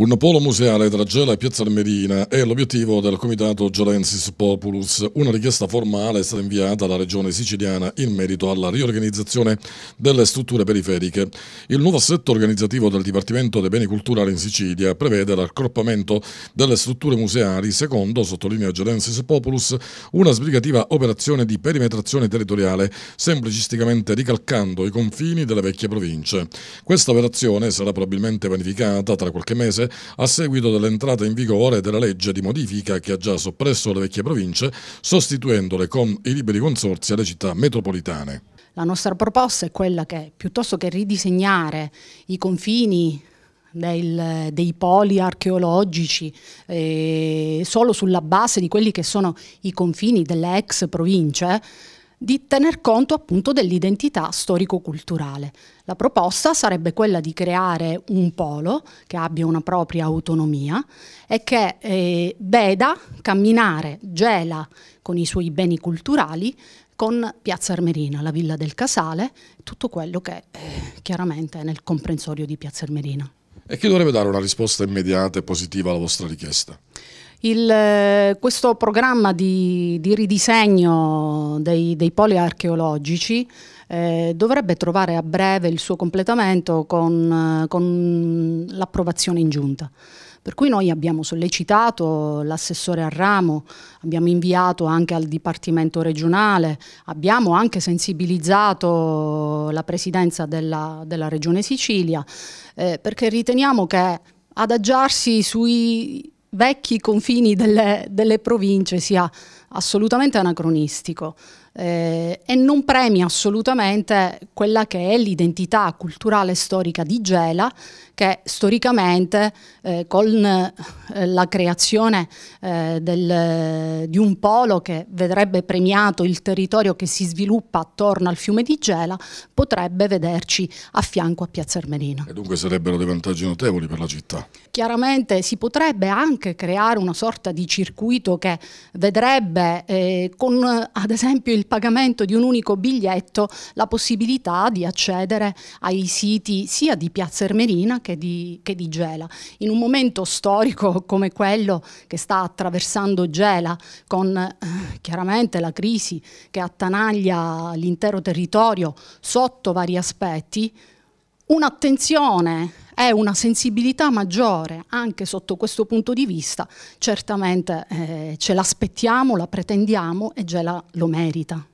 Un polo museale tra Gela e Piazza Almerina è l'obiettivo del Comitato Gelensis Populus. Una richiesta formale è stata inviata alla Regione siciliana in merito alla riorganizzazione delle strutture periferiche. Il nuovo assetto organizzativo del Dipartimento dei Beni Culturali in Sicilia prevede l'accorpamento delle strutture museali secondo, sottolinea Gelensis Populus, una sbrigativa operazione di perimetrazione territoriale, semplicisticamente ricalcando i confini delle vecchie province. Questa operazione sarà probabilmente vanificata tra qualche mese a seguito dell'entrata in vigore della legge di modifica che ha già soppresso le vecchie province, sostituendole con i liberi consorzi alle città metropolitane. La nostra proposta è quella che, piuttosto che ridisegnare i confini del, dei poli archeologici eh, solo sulla base di quelli che sono i confini delle ex province, di tener conto appunto dell'identità storico-culturale. La proposta sarebbe quella di creare un polo che abbia una propria autonomia e che eh, veda camminare, gela con i suoi beni culturali con Piazza Armerina, la Villa del Casale, tutto quello che eh, chiaramente è nel comprensorio di Piazza Armerina. E chi dovrebbe dare una risposta immediata e positiva alla vostra richiesta? Il, eh, questo programma di, di ridisegno dei, dei, poli archeologici eh, dovrebbe trovare a breve il suo completamento con, eh, con l'approvazione in giunta. Per cui noi abbiamo sollecitato l'assessore al ramo, abbiamo inviato anche al Dipartimento regionale, abbiamo anche sensibilizzato la presidenza della, della Regione Sicilia, eh, perché riteniamo che adagiarsi sui vecchi confini delle, delle province sia assolutamente anacronistico eh, e non premia assolutamente quella che è l'identità culturale e storica di Gela che storicamente eh, con eh, la creazione eh, del, di un polo che vedrebbe premiato il territorio che si sviluppa attorno al fiume di Gela potrebbe vederci a fianco a Piazza Ermerina. E dunque sarebbero dei vantaggi notevoli per la città? Chiaramente si potrebbe anche creare una sorta di circuito che vedrebbe sarebbe eh, con ad esempio il pagamento di un unico biglietto la possibilità di accedere ai siti sia di Piazza Ermerina che di, che di Gela. In un momento storico come quello che sta attraversando Gela con eh, chiaramente la crisi che attanaglia l'intero territorio sotto vari aspetti, un'attenzione è una sensibilità maggiore anche sotto questo punto di vista, certamente eh, ce l'aspettiamo, la pretendiamo e Gela lo merita.